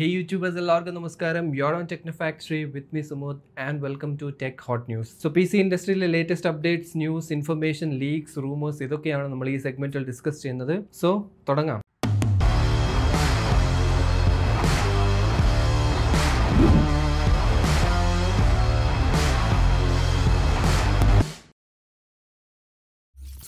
ഹേ YouTubers എല്ലാവർക്കും നമസ്കാരം your own techno factory with me Sumoth and welcome to tech hot news so P C ഇൻഡസ്ട്രിയിലെ latest updates news information leaks rumours ഇതൊക്കെയാണ് നമ്മൾ ഈ സെഗ്മെൻറ്റിൽ discuss ചെയ്യുന്നത് സോ തുടങ്ങാം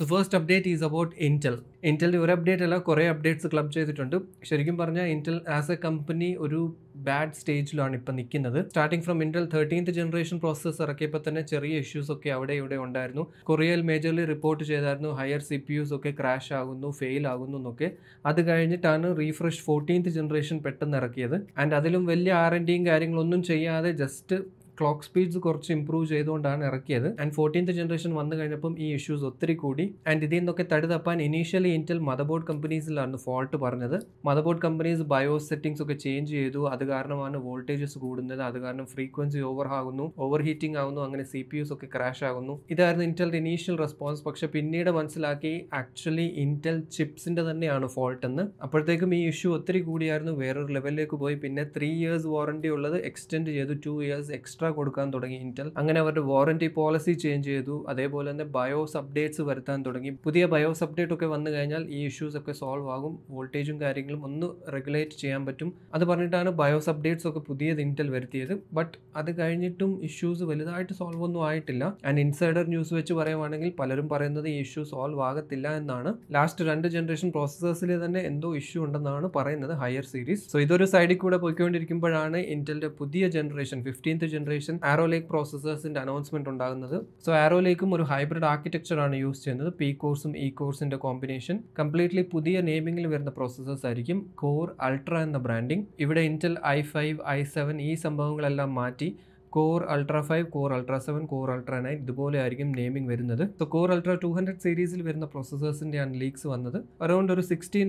so first update is about Intel ഇൻറ്റലിൻ്റെ ഒരു അപ്ഡേറ്റ് അല്ല കുറേ അപ്ഡേറ്റ്സ് ക്ലബ് ചെയ്തിട്ടുണ്ട് ശരിക്കും പറഞ്ഞാൽ ഇൻറ്റൽ ആസ് എ കമ്പനി ഒരു ബാഡ് സ്റ്റേജിലാണ് ഇപ്പം നിൽക്കുന്നത് starting from Intel thirteenth generation process ഇറക്കിയപ്പോൾ തന്നെ ചെറിയ ഇഷ്യൂസ് ഒക്കെ അവിടെ ഇവിടെ ഉണ്ടായിരുന്നു കൊറിയയിൽ മേജർലി റിപ്പോർട്ട് ചെയ്തായിരുന്നു ഹയർ സി പി യുസ് ഒക്കെ ക്രാഷ് ആകുന്നു ഫെയിൽ ആകുന്നു എന്നൊക്കെ അത് കഴിഞ്ഞിട്ടാണ് റീഫ്രഷ് ഫോർട്ടീൻത്ത് ജനറേഷൻ പെട്ടെന്ന് ഇറക്കിയത് ആൻഡ് അതിലും വലിയ ആർ എൻ ഡിയും കാര്യങ്ങളൊന്നും ചെയ്യാതെ ജസ്റ്റ് ക്ലോക്ക് സ്പീഡ്സ് കുറച്ച് ഇംപ്രൂവ് ചെയ്തുകൊണ്ടാണ് ഇറക്കിയത് ആൻഡ് ഫോർട്ടീൻത്ത് ജനറേഷൻ വന്നു കഴിഞ്ഞപ്പം ഈ ഇഷ്യൂസ് ഒത്തിരി കൂടി ആൻഡ് ഇതിൽ നിന്നൊക്കെ തടുതപ്പാൻ ഇനീഷ്യലി ഇൻറ്റൽ മദബോർഡ് കമ്പനീസിലാണ് ഫോൾട്ട് പറഞ്ഞത് മദബോർഡ് കമ്പനീസ് ബയോ സെറ്റിംഗ്സ് ഒക്കെ ചേഞ്ച് ചെയ്തു അത് കാരണമാണ് വോൾട്ടേജസ് കൂടുന്നത് അത് കാരണം ഫ്രീക്വൻസി ഓവർ ആകുന്നു ഓവർ ഹീറ്റിംഗ് ആകുന്നു അങ്ങനെ സി പി യുസ് ഒക്കെ ക്രാഷ് ആകുന്നു ഇതായിരുന്നു ഇന്റലിന്റെ ഇനീഷ്യൽ റെസ്പോൺസ് പക്ഷെ പിന്നീട് മനസ്സിലാക്കി ആക്ച്വലി ഇന്റൽ ചിപ്സിന്റെ തന്നെയാണ് ഫോൾട്ട് എന്ന് അപ്പോഴത്തേക്കും ഈ ഇഷ്യൂ ഒത്തിരി കൂടിയായിരുന്നു വേറൊരു ലെവലിലേക്ക് പോയി പിന്നെ ത്രീ ഇയേഴ്സ് വാറണ്ടി ഉള്ളത് എക്സ്റ്റെൻഡ് ചെയ്തു ടു ഇയേഴ്സ് എക്സ്ട്രാ കൊടുക്കാൻ തുടങ്ങി ഇന്റൽ അങ്ങനെ അവരുടെ വാറന്റി പോളിസി ചേഞ്ച് ചെയ്തു അതേപോലെ തന്നെ ബയോസ് അപ്ഡേറ്റ്സ് വരുത്താൻ തുടങ്ങി പുതിയ ബയോസ് അപ്ഡേറ്റ് ഒക്കെ വന്നു കഴിഞ്ഞാൽ ഈ ഇഷ്യൂസ് ഒക്കെ സോൾവ് ആകും വോൾട്ടേജും കാര്യങ്ങളും ഒന്ന് റെഗുലേറ്റ് ചെയ്യാൻ പറ്റും അത് പറഞ്ഞിട്ടാണ് ബയോസ് അപ്ഡേറ്റ്സ് ഒക്കെ പുതിയത് ഇന്റൽ വരുത്തിയത് ബട്ട് അത് കഴിഞ്ഞിട്ടും ഇഷ്യൂസ് വലുതായിട്ട് സോൾവ് ഒന്നും ആയിട്ടില്ല ആൻഡ് ഇൻസൈഡർ ന്യൂസ് വെച്ച് പറയുവാണെങ്കിൽ പലരും പറയുന്നത് ഈ ഇഷ്യൂ സോൾവ് ആകത്തില്ല എന്നാണ് ലാസ്റ്റ് രണ്ട് ജനറേഷൻ പ്രോസസേഴ്സിൽ തന്നെ എന്തോ ഇഷ്യൂ ഉണ്ടെന്നാണ് പറയുന്നത് ഹയർ സീരീസ് സോ ഇതൊരു സൈഡിൽ കൂടെ പോയിക്കൊണ്ടിരിക്കുമ്പോഴാണ് ഇന്റലിന്റെ പുതിയ ജനറേഷൻ ഫിഫ്റ്റീൻത്ത് ജനറേഷൻ ശേഷം ആരോ ലേക്ക് പ്രോസസേഴ്സിന്റെ അനൗൺസ്മെന്റ് ഉണ്ടാകുന്നത് സോ ആരോ ലേക്കും ഒരു ഹൈബ്രിഡ് ആർക്കിടെക്ചറാണ് യൂസ് ചെയ്യുന്നത് പി കോഴ്സും ഇ കോഴ്സിന്റെ കോമ്പിനേഷൻ കംപ്ലീറ്റ്ലി പുതിയ നെയിമിങ്ങിൽ വരുന്ന പ്രോസസ്സേഴ്സ് ആയിരിക്കും കോർ അൾട്ര എന്ന ബ്രാൻഡിംഗ് ഇവിടെ Intel i five i seven ഈ സംഭവങ്ങളെല്ലാം മാറ്റി Core Ultra five Core Ultra seven Core Ultra nine ഇതുപോലെ ആയിരിക്കും നെയിമിംഗ് വരുന്നത് so Core Ultra two hundred സീരീസിൽ വരുന്ന പ്രോസസ്സേഴ്സിൻ്റെയാണ് ലീക്സ് വന്നത് അറൗണ്ട് ഒരു സിക്സ്റ്റീൻ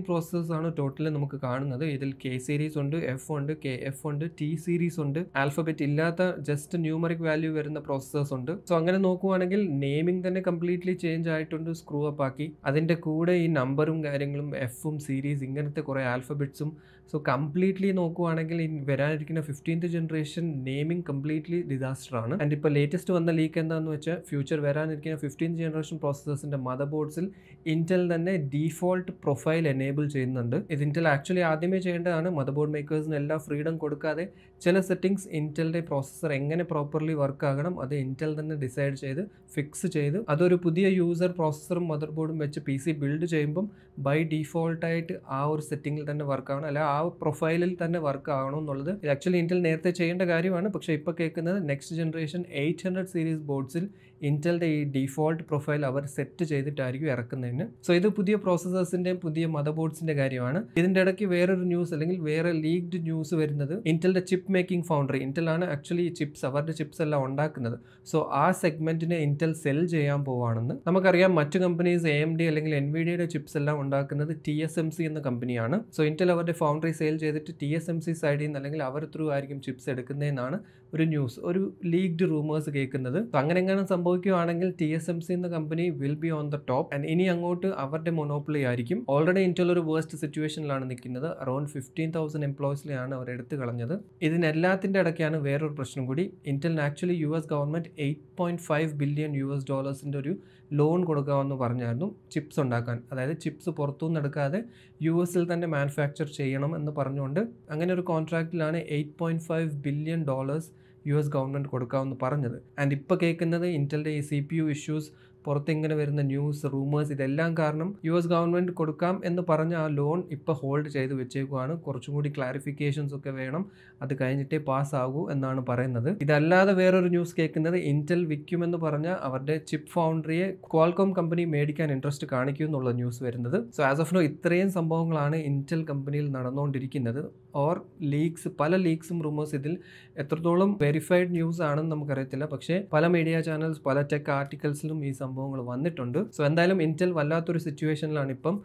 ആണ് ടോട്ടൽ നമുക്ക് കാണുന്നത് ഇതിൽ കെ സീരീസ് ഉണ്ട് എഫ് ഉണ്ട് കെ എഫ് ഉണ്ട് ടി സീരീസ് ഉണ്ട് ആൽഫബറ്റ് ഇല്ലാത്ത ജസ്റ്റ് ന്യൂമറിക് വാല്യൂ വരുന്ന പ്രോസസ്സേഴ്സ് ഉണ്ട് സോ അങ്ങനെ നോക്കുവാണെങ്കിൽ നെയിമിംഗ് തന്നെ കംപ്ലീറ്റ്ലി ചേഞ്ച് ആയിട്ടുണ്ട് സ്ക്രൂ അപ്പ് ആക്കി അതിൻ്റെ കൂടെ ഈ നമ്പറും കാര്യങ്ങളും എഫും സീരീസ് ഇങ്ങനത്തെ കുറേ ആൽഫബറ്റ്സും സോ കംപ്ലീറ്റ്ലി നോക്കുവാണെങ്കിൽ വരാനിരിക്കുന്ന fifteenth generation naming completely completely disaster ആണ് ആൻഡ് ഇപ്പോൾ ലേറ്റസ്റ്റ് വന്ന ലീക്ക് എന്താണെന്ന് വെച്ചാൽ ഫ്യൂച്ചർ വരാനിരിക്കുന്ന ഫിഫ്റ്റീൻ ജനറേഷൻ പ്രോസസ്സേഴ്സിൻ്റെ മദർ ബോർഡ്സിൽ ഇൻറ്റൽ തന്നെ ഡീഫോൾട്ട് പ്രൊഫൈൽ എനേബിൾ ചെയ്യുന്നുണ്ട് ഇത് ഇൻറ്റൽ ആക്ച്വലി ആദ്യമേ ചെയ്യേണ്ടതാണ് മദർ ബോർഡ് മേക്കേഴ്സിന് എല്ലാ ഫ്രീഡം കൊടുക്കാതെ ചില സെറ്റിങ്സ് ഇൻറ്റലിൻ്റെ പ്രോസസ്സർ എങ്ങനെ പ്രോപ്പർലി വർക്ക് ആകണം അത് ഇൻറ്റൽ തന്നെ ഡിസൈഡ് ചെയ്ത് ഫിക്സ് ചെയ്ത് അതൊരു പുതിയ യൂസർ പ്രോസസ്സറും മദർ ബോർഡും വെച്ച് പി സി ബിൽഡ് ചെയ്യുമ്പം ബൈ ഡീഫോൾട്ടായിട്ട് ആ ഒരു സെറ്റിങ്ങിൽ തന്നെ വർക്ക് ആവണം അല്ലെങ്കിൽ ആ പ്രൊഫൈലിൽ തന്നെ വർക്ക് ആവണം എന്നുള്ളത് ഇത് ആക്ച്വലി ഇന്റൽ നേരത്തെ ചെയ്യേണ്ട കാര്യമാണ് പക്ഷേ ഇപ്പോൾ കേൾക്കുന്നത് next generation eight hundred series ബോർഡ്സിൽ ഇൻറ്റലിൻ്റെ ഈ ഡിഫോൾട്ട് പ്രൊഫൈൽ അവർ സെറ്റ് ചെയ്തിട്ടായിരിക്കും ഇറക്കുന്നതിന് സോ ഇത് പുതിയ പ്രോസസ്സേഴ്സിൻ്റെയും പുതിയ മദർ ബോർഡ്സിൻ്റെ കാര്യമാണ് ഇതിൻ്റെ ഇടയ്ക്ക് വേറൊരു ന്യൂസ് അല്ലെങ്കിൽ വേറെ ലീഗ്ഡ് ന്യൂസ് വരുന്നത് ഇൻറ്റലിൻ്റെ ചിപ്പ് മേക്കിംഗ് ഫൗണ്ടറി ഇൻറ്റലാണ് ആക്ച്വലി ചിപ്സ് അവരുടെ ചിപ്സ് എല്ലാം ഉണ്ടാക്കുന്നത് സോ ആ സെഗ്മെൻറ്റിനെ ഇൻറ്റൽ സെൽ ചെയ്യാൻ പോവാണെന്ന് നമുക്കറിയാം മറ്റു കമ്പനീസ് എ എം ഡി അല്ലെങ്കിൽ ഡിയുടെ ചിപ്സ് എല്ലാം ഉണ്ടാക്കുന്നത് ടി എസ് എം സി എന്ന കമ്പനിയാണ് സോ ഇൻറ്റൽ അവരുടെ ഫൗണ്ടറി സെയിൽ ചെയ്തിട്ട് ടി എസ് എം സി സൈഡിൽ നിന്ന് അല്ലെങ്കിൽ അവർ ത്രൂ ആയിരിക്കും ചിപ്സ് എടുക്കുന്നതെന്നാണ് ഒരു ന്യൂസ് ഒരു ലീഗ്ഡ് റൂമേഴ്സ് കേൾക്കുന്നത് അങ്ങനെ എങ്ങനെ സംഭവം സംഭവിക്കുകയാണെങ്കിൽ ടി എസ് എം സി എന്ന കമ്പനി will be on the top and ഇനി അങ്ങോട്ട് അവരുടെ മൊനോപ്പിളി ആയിരിക്കും ഓൾറെഡി ഇന്റൽ ഒരു വേഴ്സ്റ്റ് സിറ്റുവേഷനിലാണ് നിൽക്കുന്നത് അറൌണ്ട് ഫിഫ്റ്റീൻ തൗസൻഡ് എംപ്ലോയീസിലെയാണ് അവർ എടുത്തു കളഞ്ഞത് ഇതിനെല്ലാത്തിൻ്റെ ഇടയ്ക്കാണ് വേറൊരു പ്രശ്നം കൂടി ഇന്റലിന് actually U S government eight point five billion U S ഡോളേഴ്സിൻ്റെ ഒരു ലോൺ കൊടുക്കാമെന്ന് പറഞ്ഞായിരുന്നു ചിപ്സ് ഉണ്ടാക്കാൻ അതായത് ചിപ്സ് പുറത്തുനിന്ന് എടുക്കാതെ യു എസിൽ തന്നെ മാനുഫാക്ചർ ചെയ്യണം എന്ന് പറഞ്ഞുകൊണ്ട് അങ്ങനെ ഒരു കോൺട്രാക്റ്റിലാണ് eight point five billion dollars U S government കൊടുക്കാമെന്ന് പറഞ്ഞത് ആൻഡ് ഇപ്പോൾ കേൾക്കുന്നത് ഇൻറ്റലിൻ്റെ ഈ സി പി യു ഇഷ്യൂസ് പുറത്തിങ്ങനെ വരുന്ന ന്യൂസ് റൂമേഴ്സ് ഇതെല്ലാം കാരണം യു എസ് ഗവൺമെൻറ് കൊടുക്കാം എന്ന് പറഞ്ഞ ആ ലോൺ ഇപ്പോൾ ഹോൾഡ് ചെയ്ത് വെച്ചേക്കുവാണ് കുറച്ചും കൂടി ക്ലാരിഫിക്കേഷൻസ് ഒക്കെ വേണം അത് കഴിഞ്ഞിട്ടേ പാസ്സാകൂ എന്നാണ് പറയുന്നത് ഇതല്ലാതെ വേറൊരു ന്യൂസ് കേൾക്കുന്നത് ഇൻറ്റൽ വിൽക്കുമെന്ന് പറഞ്ഞ അവരുടെ ചിപ്പ് ഫൗണ്ടറിയെ ക്വാൾകോം കമ്പനി മേടിക്കാൻ ഇൻട്രസ്റ്റ് കാണിക്കും എന്നുള്ള ന്യൂസ് വരുന്നത് സോ ആസ് ഓഫ് നോ ഇത്രയും സംഭവങ്ങളാണ് ഇൻറ്റൽ കമ്പനിയിൽ നടന്നുകൊണ്ടിരിക്കുന്നത് ഓർ ലീക്സ് പല ലീക്സും റൂമേഴ്സ് ഇതിൽ എത്രത്തോളം വെരിഫൈഡ് ന്യൂസ് ആണെന്ന് നമുക്കറിയത്തില്ല പക്ഷേ പല മീഡിയ ചാനൽസ് പല ടെക് ആർട്ടിക്കൽസിലും ഈ സംഭവം സംഭവങ്ങൾ വന്നിട്ടുണ്ട് സോ എന്തായാലും ഇന്റൽ വല്ലാത്തൊരു സിറ്റുവേഷനിലാണ് ഇപ്പം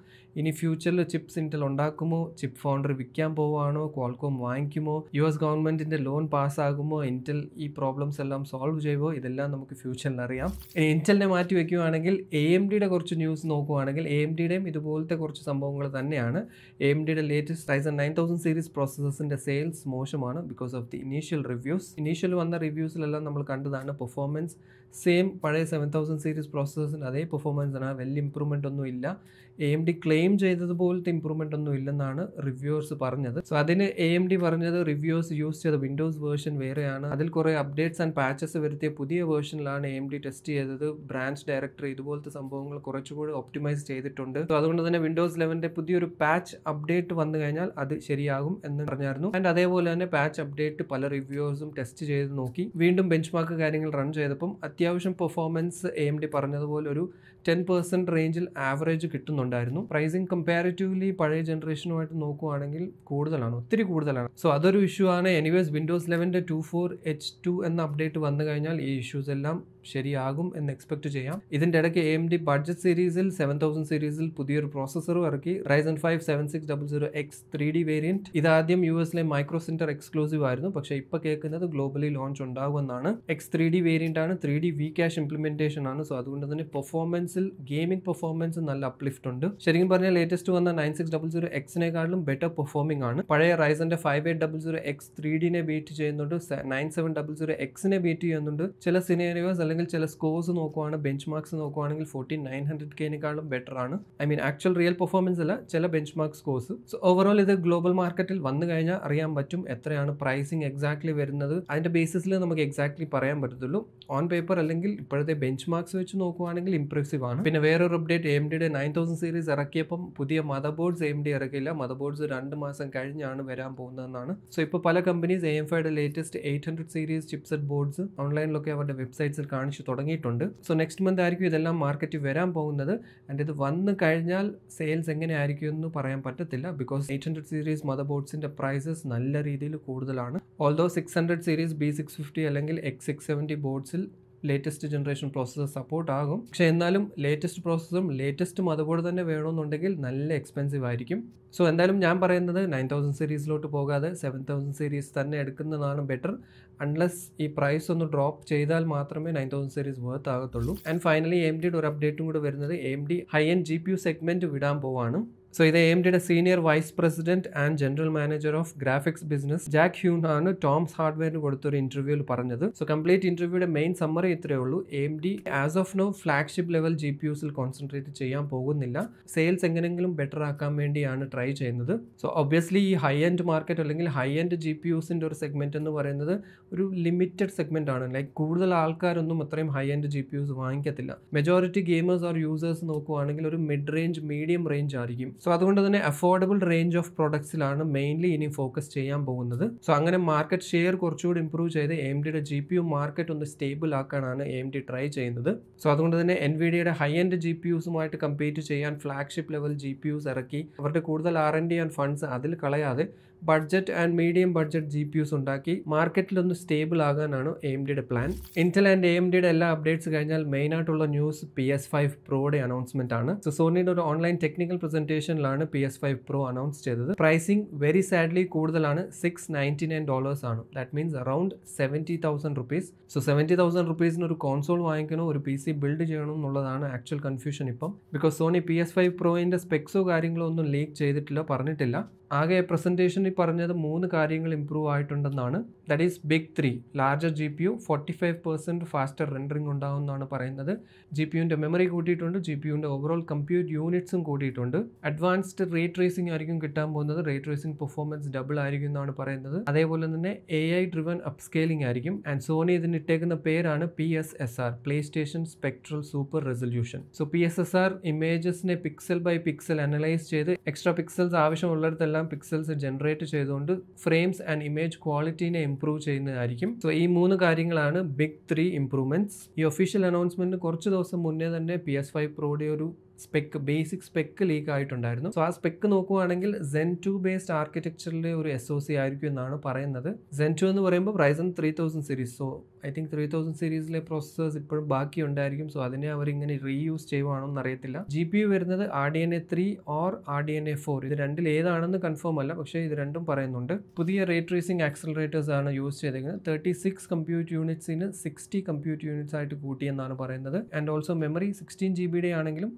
ഇനി ഫ്യൂച്ചറിൽ ചിപ്സ് ഇൻറ്റൽ ഉണ്ടാക്കുമോ ചിപ്പ് ഫൗണ്ടറി വിൽക്കാൻ പോവുകയാണോ ക്വാൾകോം വാങ്ങിക്കുമോ യു എസ് ഗവൺമെൻറ്റിൻ്റെ ലോൺ പാസ്സാകുമോ ഇൻറ്റൽ ഈ പ്രോബ്ലംസ് എല്ലാം സോൾവ് ചെയ്യുമോ ഇതെല്ലാം നമുക്ക് ഫ്യൂച്ചറിൽ അറിയാം ഇനി ഇൻറ്റലിനെ മാറ്റി വയ്ക്കുകയാണെങ്കിൽ എ എം ഡിയുടെ കുറച്ച് ന്യൂസ് നോക്കുകയാണെങ്കിൽ എ എം ഡിയുടെയും ഇതുപോലത്തെ കുറച്ച് സംഭവങ്ങൾ തന്നെയാണ് എ എം ഡിയുടെ latest Ryzen nine thousand series പ്രോസസ്സസിൻ്റെ സെയിൽസ് മോശമാണ് because of the initial reviews initial വന്ന റിവ്യൂസിലെല്ലാം നമ്മൾ കണ്ടതാണ് പെർഫോമൻസ് സെയിം പഴയ സെവൻ തൗസൻഡ് സീരീസ് പ്രോസസ്സസിന് അതേ പെർഫോമൻസ് ആണ് വലിയ ഇമ്പ്രൂവ്മെൻ്റ് ഒന്നും ഇല്ല എ എം ഡി ക്ലെയിം ചെയ്തതുപോലത്തെ ഇമ്പ്രൂവ്മെൻ്റ് ഒന്നും ഇല്ലെന്നാണ് റിവ്യൂസ് പറഞ്ഞത് സോ അതിന് എ എം ഡി പറഞ്ഞത് റിവ്യൂസ് യൂസ് ചെയ്ത വിൻഡോസ് വേർഷൻ വേറെയാണ് അതിൽ കുറേ അപ്ഡേറ്റ്സ് ആൻഡ് പാച്ചസ് വരുത്തിയ പുതിയ വേർഷനിലാണ് എ എം ഡി ടെസ്റ്റ് ചെയ്തത് ബ്രാഞ്ച് ഡയറക്ടറി ഇതുപോലത്തെ സംഭവങ്ങൾ കുറച്ചുകൂടി ഒപ്റ്റിമൈസ് ചെയ്തിട്ടുണ്ട് സോ അതുകൊണ്ട് തന്നെ വിൻഡോസ് ലെവൻ്റെ പുതിയൊരു പാച്ച് അപ്ഡേറ്റ് വന്നു കഴിഞ്ഞാൽ അത് ശരിയാകും എന്ന് പറഞ്ഞായിരുന്നു ആൻഡ് അതേപോലെ തന്നെ പാച്ച് അപ്ഡേറ്റ് പല റിവ്യൂസും ടെസ്റ്റ് ചെയ്ത് നോക്കി വീണ്ടും ബെഞ്ച് മാർക്ക് കാര്യങ്ങൾ റൺ ചെയ്തപ്പം അത്യാവശ്യം പെർഫോമൻസ് എ എം ഡി പറഞ്ഞതുപോലെ ഒരു ടെൻ പെർസെൻറ്റ് റേഞ്ചിൽ ആവറേജ് കിട്ടുന്നുണ്ട് ഉണ്ടായിരുന്നു പ്രൈസിങ് കമ്പാരിറ്റീവ്ലി പഴയ ജനറേഷനുമായിട്ട് നോക്കുവാണെങ്കിൽ കൂടുതലാണ് ഒത്തിരി കൂടുതലാണ് സോ അതൊരു ഇഷ്യൂ ആണ് എനിവേസ് വിൻഡോസ് ലെവൻ്റെ ടു ഫോർ എച്ച് ടു എന്ന അപ്ഡേറ്റ് വന്നു കഴിഞ്ഞാൽ ഈ ഇഷ്യൂസ് എല്ലാം ശരിയാകും എന്ന് എക്സ്പെക്ട് ചെയ്യാം ഇതിൻ്റെ ഇടയ്ക്ക് എം ഡി ബഡ്ജറ്റ് സീരീസിൽ സെവൻ തൗസൻഡ് സീരീസിൽ പുതിയൊരു പ്രോസസറും ഇറക്കി Ryzen five seven six double zero X three D ഇത് ആദ്യം യു എസിലെ മൈക്രോ സെന്റർ എക്സ്ക്ലൂസീവ് ആയിരുന്നു പക്ഷേ ഇപ്പോൾ കേൾക്കുന്നത് ഗ്ലോബലി ലോഞ്ച് ഉണ്ടാകുമെന്നാണ് എക്സ് ത്രീ ഡി വേരിയന്റ് ആണ് three D V cache implementation ആണ് സോ അതുകൊണ്ട് തന്നെ പെർഫോമൻസിൽ ഗെയിമിംഗ് പെർഫോമൻസ് നല്ല അപ്ലിഫ്റ്റ് ഉണ്ട് ശരിക്കും പറഞ്ഞാൽ ലേറ്റസ്റ്റ് വന്ന നയൻ സിക്സ് ഡബിൾ സീറോ എക്സിനെക്കാളും ബെറ്റർ പെർഫോമിംഗ് ആണ് പഴയ റൈസന്റെ five eight double zero X three ഡിനെ ബീറ്റ് ചെയ്യുന്നുണ്ട് നയൻ സെവൻ ഡബിൾ സീറോ എക്സിനെ ബീറ്റ് ചെയ്യുന്നുണ്ട് ചില സിനിമ അല്ലെങ്കിൽ നോക്കുകയാണെങ്കിൽ ചില സ്കോഴ്സ് നോക്കുവാണ് ബെഞ്ച് മാർക്സ് നോക്കുവാണെങ്കിൽ ഫോർട്ടി നയൻ ഹൺഡ്രഡ് കെനേക്കാളും ബെറ്റർ ആണ് I mean actual real performance അല്ല ചില benchmarks scores so overall ഇത് ഗ്ലോബൽ മാർക്കറ്റിൽ വന്നു കഴിഞ്ഞാൽ അറിയാൻ പറ്റും എത്രയാണ് പ്രൈസിങ് എക്സാക്ട്ലി വരുന്നത് അതിന്റെ ബേസിസിൽ നമുക്ക് എക്സാക്ട്ലി പറയാൻ പറ്റത്തുള്ളൂ ഓൺ പേപ്പർ അല്ലെങ്കിൽ ഇപ്പോഴത്തെ ബെഞ്ച് മാർക്സ് വെച്ച് നോക്കുവാണെങ്കിൽ ഇംപ്രസീവ് ആണ് പിന്നെ വേറൊരു അപ്ഡേറ്റ് എം ഡിയുടെ നയൻ തൗസൻഡ് സീരീസ് ഇറക്കിയപ്പം പുതിയ മദർ ബോർഡ്സ് എം ഡി ഇറക്കില്ല മദർ ബോർഡ്സ് രണ്ട് മാസം കഴിഞ്ഞാണ് വരാൻ പോകുന്നതെന്നാണ് സോ ഇപ്പോൾ പല കമ്പനീസ് എം ഫൈയുടെ latest eight hundred series chipset boards ഓൺലൈനിലൊക്കെ അവരുടെ വെബ്സൈറ്റ്സിൽ കാണും കാണിച്ചു തുടങ്ങിയിട്ടുണ്ട് സോ നെക്സ്റ്റ് മന്ത് ആയിരിക്കും ഇതെല്ലാം മാർക്കറ്റ് വരാൻ പോകുന്നത് ആൻഡ് ഇത് വന്നു കഴിഞ്ഞാൽ സെയിൽസ് എങ്ങനെയായിരിക്കും എന്ന് പറയാൻ പറ്റത്തില്ല ബിക്കോസ് എയ്റ്റ് ഹൺഡ്രഡ് സീരീസ് മദർ ബോർഡ്സിൻ്റെ പ്രൈസസ് നല്ല രീതിയിൽ കൂടുതലാണ് although six hundred series B six fifty അല്ലെങ്കിൽ എക്സ് സിക്സ് സെവൻറ്റി ബോർഡ്സിൽ ലേറ്റസ്റ്റ് ജനറേഷൻ പ്രോസസ്സർ സപ്പോർട്ട് ആകും പക്ഷേ എന്നാലും ലേറ്റസ്റ്റ് പ്രോസസ്സും ലേറ്റസ്റ്റും അതുപോലെ തന്നെ വേണമെന്നുണ്ടെങ്കിൽ നല്ല എക്സ്പെൻസീവ് ആയിരിക്കും സോ എന്തായാലും ഞാൻ പറയുന്നത് നയൻ തൗസൻഡ് സീരീസിലോട്ട് പോകാതെ സെവൻ തൗസൻഡ് സീരീസ് തന്നെ എടുക്കുന്നതാണ് ബെറ്റർ അൺലെസ് ഈ പ്രൈസ് ഒന്ന് ഡ്രോപ്പ് ചെയ്താൽ മാത്രമേ നയൻ തൗസൻഡ് സീരീസ് വർത്ത് ആകത്തുള്ളൂ ആൻഡ് ഫൈനലി എം ഡിയുടെ ഒരു അപ്ഡേറ്റും കൂടെ വരുന്നത് M D high end G P U segment വിടാൻ പോവാണ് സോ ഇത് എം ഡിയുടെ senior vice president and general manager of graphics business Jack Huynh ആണ് ടോംസ് ഹാർഡ്വെയറിന് കൊടുത്തൊരു ഇന്റർവ്യൂവിൽ പറഞ്ഞത് സോ കംപ്ലീറ്റ് ഇന്റർവ്യൂയുടെ മെയിൻ സമ്മറി ഇത്രയേ ഉള്ളൂ M D as of now flagship level G P യുസിൽ കോൺസെൻട്രേറ്റ് ചെയ്യാൻ പോകുന്നില്ല സെയിൽസ് എങ്ങനെങ്കിലും ബെറ്റർ ആക്കാൻ വേണ്ടിയാണ് ട്രൈ ചെയ്യുന്നത് സോ ഒബ്വിയസ്ലി ഈ ഹൈ എൻഡ് മാർക്കറ്റ് അല്ലെങ്കിൽ ഹൈ എൻഡ് ജി പി യുസിൻ്റെ ഒരു സെഗ്മെന്റ് എന്ന് പറയുന്നത് ഒരു ലിമിറ്റഡ് സെഗ്മെന്റ് ആണ് ലൈക്ക് കൂടുതൽ ആൾക്കാരൊന്നും അത്രയും high end G P Us വാങ്ങിക്കത്തില്ല മെജോറിറ്റി ഗെയിമേഴ്സ് ആർ യൂസേഴ്സ് നോക്കുവാണെങ്കിൽ ഒരു മിഡ് റേഞ്ച് മീഡിയം റേഞ്ച് ആയിരിക്കും സോ അതുകൊണ്ട് തന്നെ അഫോർഡബിൾ റേഞ്ച് ഓഫ് പ്രോഡക്ട്സിലാണ് മെയിൻലി ഇനി ഫോക്കസ് ചെയ്യാൻ പോകുന്നത് സോ അങ്ങനെ മാർക്കറ്റ് ഷെയർ കുറച്ചുകൂടി ഇംപ്രൂവ് ചെയ്ത് എം ഡിയുടെ ജി പി യു മാർക്കറ്റ് ഒന്ന് സ്റ്റേബിൾ ആക്കാനാണ് എം ഡി ട്രൈ ചെയ്യുന്നത് സോ അതുകൊണ്ട് തന്നെ എൻ വി ഡിയുടെ ഹൈ എൻഡ് ജി പി യുസുമായിട്ട് കമ്പീറ്റ് ചെയ്യാൻ flagship level G P use ഇറക്കി അവരുടെ കൂടുതൽ R and D and funds അതിൽ കളയാതെ budget and medium budget G P Us ഉണ്ടാക്കി മാർക്കറ്റിലൊന്ന് സ്റ്റേബിൾ ആകാനാണ് എ എം ഡിയുടെ plan Intel and A M ഡിയുടെ എല്ലാ അപ്ഡേറ്റ്സ് കഴിഞ്ഞാൽ മെയിൻ ആയിട്ടുള്ള ന്യൂസ് പി എസ് ഫൈവ് പ്രോയുടെ അനൗൺസ്മെന്റ് ആണ് സോ സോണിയുടെ ഒരു ഓൺലൈൻ ടെക്നിക്കൽ പ്രസന്റേഷനിലാണ് P S five pro announce ചെയ്തത് പ്രൈസിംഗ് വെരി സാഡ്ലി കൂടുതലാണ് സിക്സ് നയൻറ്റി നയൻ ഡോളേഴ്സ് ആണ് that means around seventy thousand rupees so seventy thousand റുപ്പീസിന് ഒരു കോൺസോൾ വാങ്ങിക്കണോ ഒരു പി സി ബിൽഡ് ചെയ്യണം എന്നുള്ളതാണ് ആക്ച്വൽ കൺഫ്യൂഷൻ ഇപ്പം because Sony P S five പ്രോയിന്റെ സ്പെക്സോ കാര്യങ്ങളോ ഒന്നും ലീക്ക് ചെയ്തിട്ടില്ല പറഞ്ഞിട്ടില്ല ആകെ പ്രസൻറ്റേഷനിൽ പറഞ്ഞത് മൂന്ന് കാര്യങ്ങൾ ഇമ്പ്രൂവ് ആയിട്ടുണ്ടെന്നാണ് that is big three larger G P U forty five percent faster rendering എന്നാണ് പറയുന്നത് ജി പി യുവിൻ്റെ മെമ്മറി കൂട്ടിയിട്ടുണ്ട് ജി പി യുവിൻ്റെ ഓവറോൾ കമ്പ്യൂട്ട് യൂണിറ്റ്സും കൂട്ടിയിട്ടുണ്ട് അഡ്വാൻസ്ഡ് റേ ട്രേസിംഗ് ആയിരിക്കും കിട്ടാൻ പോകുന്നത് റേ ട്രേസിംഗ് പെർഫോമൻസ് ഡബിൾ ആയിരിക്കും എന്നാണ് പറയുന്നത് അതേപോലെ തന്നെ എ ഐ ഡ്രിവൻ അപ്സ്കെയിലിംഗ് ആയിരിക്കും ആൻഡ് സോണി ഇതിന് ഇട്ടേക്കുന്ന പേരാണ് P S S R PlayStation spectral super resolution so P S S R ഇമേജസിനെ പിക്സൽ ബൈ പിക്സൽ അനലൈസ് ചെയ്ത് എക്സ്ട്രാ പിക്സൽസ് ആവശ്യമുള്ളിടത്തെല്ലാം എല്ലാം പിക്സൽസ് ജനറേറ്റ് ചെയ്തുകൊണ്ട് ഫ്രെയിംസ് ആൻഡ് ഇമേജ് ക്വാളിറ്റീനെ ഇംപ്രൂവ് ചെയ്യുന്നതായിരിക്കും സോ ഈ മൂന്ന് കാര്യങ്ങളാണ് ബിഗ് ത്രീ ഇംപ്രൂവ്മെന്റ്സ് ഈ ഒഫീഷ്യൽ അനൗൺസ്മെന്റ് കുറച്ച് ദിവസം മുന്നേ തന്നെ പി എസ് ഫൈവ് പ്രോയുടെ ഒരു സ്പെക്ക് ബേസിക് സ്പെക്ക് ലീക്ക് ആയിട്ടുണ്ടായിരുന്നു സോ ആ സ്പെക്ക് നോക്കുകയാണെങ്കിൽ സെൻ ടു ബേസ്ഡ് ആർക്കിടെക്ചറിലെ ഒരു എസ് ഒ സി ആയിരിക്കും എന്നാണ് പറയുന്നത് സെൻ ടു എന്ന് പറയുമ്പോൾ Ryzen three thousand series so I think three thousand സീരീസിലെ പ്രോസസ്സേഴ്സ് ഇപ്പോഴും ബാക്കി ഉണ്ടായിരിക്കും സോ അതിനെ അവർ ഇങ്ങനെ റീയൂസ് ചെയ്യുവാണോ അറിയത്തില്ല ജി പി യു വരുന്നത് R D N A three or R D N A four ഇത് രണ്ടിൽ ഏതാണെന്ന് കൺഫേം അല്ല പക്ഷേ ഇത് രണ്ടും പറയുന്നുണ്ട് പുതിയ റേറ്റ് റേസിംഗ് ആക്സലറേറ്റേഴ്സ് ആണ് യൂസ് ചെയ്തിരിക്കുന്നത് തേർട്ടി സിക്സ് കമ്പ്യൂട്ട് യൂണിറ്റ്സിന് സിക്സ്റ്റി കമ്പ്യൂട്ട് യൂണിറ്റ്സ് ആയിട്ട് കൂട്ടിയെന്നാണ് പറയുന്നത് and also memory sixteen G ബിയുടെ ആണെങ്കിലും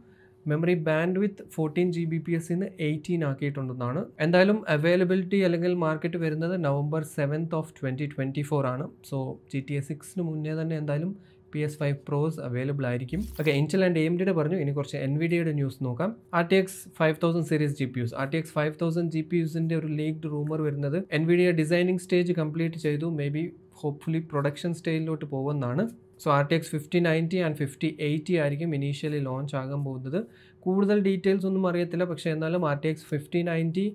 memory bandwidth fourteen G B P S ഇന്ന് എയ്റ്റീൻ ആക്കിയിട്ടുണ്ടെന്നാണ് എന്തായാലും അവൈലബിലിറ്റി അല്ലെങ്കിൽ മാർക്കറ്റ് വരുന്നത് November seventh of twenty twenty four ആണ് സോ ജി ടി എ സിക്സിന് മുന്നേ തന്നെ എന്തായാലും P S five pros available ആയിരിക്കും ഓക്കെ ഇൻറ്റൽ ആൻഡ് എം ഡിയുടെ പറഞ്ഞു ഇനി കുറച്ച് എൻ വി ഡിയുടെ ന്യൂസ് നോക്കാം R T X five thousand series G P Us R T X five thousand G P യുസിൻ്റെ ഒരു ലീഗ്ഡ് റൂമർ വരുന്നത് എൻ വി ഡിയുടെ ഡിസൈനിങ് സ്റ്റേജ് കംപ്ലീറ്റ് ചെയ്തു മേ ബി ഹോപ്പ്ഫുള്ളി പ്രൊഡക്ഷൻ സ്റ്റേജിലോട്ട് പോകുമെന്നാണ് so R T X fifty ninety and fifty eighty ആയിരിക്കും initially launch ആകാൻ പോകുന്നത് കൂടുതൽ ഡീറ്റെയിൽസ് ഒന്നും അറിയത്തില്ല പക്ഷേ എന്നാലും R T X fifty ninety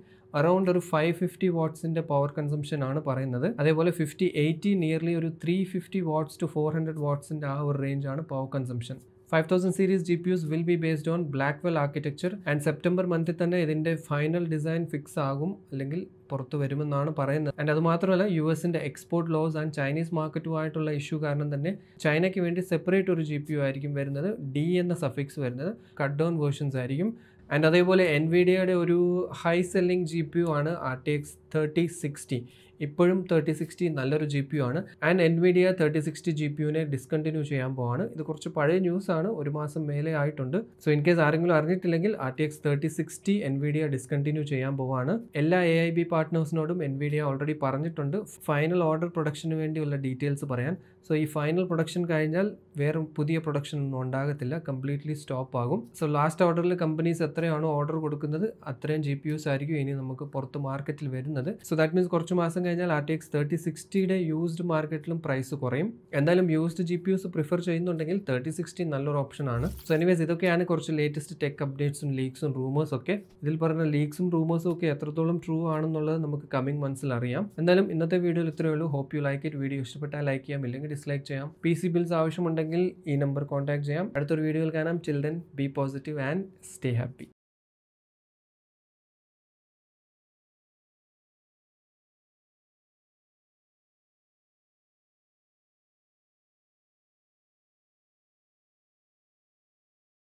around ഒരു ഫൈവ് ഫിഫ്റ്റി വാട്ട്സിൻ്റെ പവർ കൺസംഷൻ ആണ് പറയുന്നത് അതേപോലെ ഫിഫ്റ്റി എയ്റ്റി നിയർലി ഒരു three fifty watts to four hundred വാട്ട്സിൻ്റെ ആ ഒരു റേഞ്ചാണ് power consumption 5000 series G P Us will be based on Blackwell architecture and September മന്തിൽ തന്നെ ഇതിൻ്റെ ഫൈനൽ ഡിസൈൻ ഫിക്സ് ആകും അല്ലെങ്കിൽ പുറത്തു വരുമെന്നാണ് പറയുന്നത് ആൻഡ് അതുമാത്രമല്ല യു എസിൻ്റെ എക്സ്പോർട്ട് ലോസ് ആൻഡ് ചൈനീസ് മാർക്കറ്റുമായിട്ടുള്ള ഇഷ്യൂ കാരണം തന്നെ ചൈനയ്ക്ക് വേണ്ടി സെപ്പറേറ്റ് ഒരു ജി പി യു ആയിരിക്കും വരുന്നത് ഡി എന്ന സഫിക്സ് വരുന്നത് കട്ട് ഡൗൺ വേർഷൻസ് ആയിരിക്കും ആൻഡ് അതേപോലെ എൻവിഡിയയുടെ ഒരു high selling G P U ആണ് R T X thirty sixty ഇപ്പോഴും തേർട്ടി സിക്സ്റ്റി നല്ലൊരു ജി പി യു ആണ് and Nvidia thirty sixty G P യുവിനെ ഡിസ്കണ്ടിന്യൂ ചെയ്യാൻ പോവാണ് ഇത് കുറച്ച് പഴയ ന്യൂസ് ആണ് ഒരു മാസം മേലെ ആയിട്ടുണ്ട് സോ ഇൻ കേസ് ആരെങ്കിലും അറിഞ്ഞിട്ടില്ലെങ്കിൽ R T X thirty sixty Nvidia discontinue ചെയ്യാൻ പോവാണ് എല്ലാ എ ഐ ബി പാർട്ട്നേഴ്സിനോടും എൻവിഡിയ ഓൾറെഡി പറഞ്ഞിട്ടുണ്ട് ഫൈനൽ ഓർഡർ പ്രൊഡക്ഷന് വേണ്ടിയുള്ള ഡീറ്റെയിൽസ് പറയാൻ സോ ഈ ഫൈനൽ പ്രൊഡക്ഷൻ കഴിഞ്ഞാൽ വേറെ പുതിയ പ്രൊഡക്ഷൻ ഒന്നും ഉണ്ടാകത്തില്ല കംപ്ലീറ്റ്ലി സ്റ്റോപ്പ് ആകും സോ ലാസ്റ്റ് ഓർഡറിൽ കമ്പനീസ് എത്ര എത്രയാണോ ഓർഡർ കൊടുക്കുന്നത് അത്രയും ജി പി യുസ് ആയിരിക്കും ഇനി നമുക്ക് പുറത്ത് മാർക്കറ്റിൽ വരുന്നത് സോ ദാറ്റ് മീൻസ് കുറച്ച് മാസം കഴിഞ്ഞാൽ ആർ ടി എക്സ് തേർട്ടി സിക്സ്റ്റിയുടെ യൂസ്ഡ് മാർക്കറ്റിലും പ്രൈസ് കുറയും എന്തായാലും used G P Us prefer ചെയ്യുന്നുണ്ടെങ്കിൽ തേർട്ടി സിക്സ്റ്റി നല്ലൊരു ഓപ്ഷനാണ് സോ എനിവേസ് ഇതൊക്കെയാണ് കുറച്ച് ലേറ്റസ്റ്റ് ടെക് അപ്ഡേറ്റ്സും ലീക്സും റൂമേഴ്സ് ഒക്കെ ഇതിൽ പറഞ്ഞ ലീക്സും റൂമേഴ്സും ഒക്കെ എത്രത്തോളം ട്രൂ ആണെന്നുള്ളത് നമുക്ക് കമ്മിങ് മന്ത്സിൽ അറിയാം എന്തായാലും ഇന്നത്തെ വീഡിയോയിൽ ഇത്രയേ ഉള്ളൂ hope you like it video ഇഷ്ടപ്പെട്ടാൽ ലൈക്ക് ചെയ്യാം ഇല്ലെങ്കിൽ ഡിസ്ലൈക്ക് ചെയ്യാം പി സി ബിൽസ് ആവശ്യമുണ്ടെങ്കിൽ ഈ നമ്പർ കോൺടാക്ട് ചെയ്യാം അടുത്തൊരു വീഡിയോയിൽ കാണാം children be positive and stay happy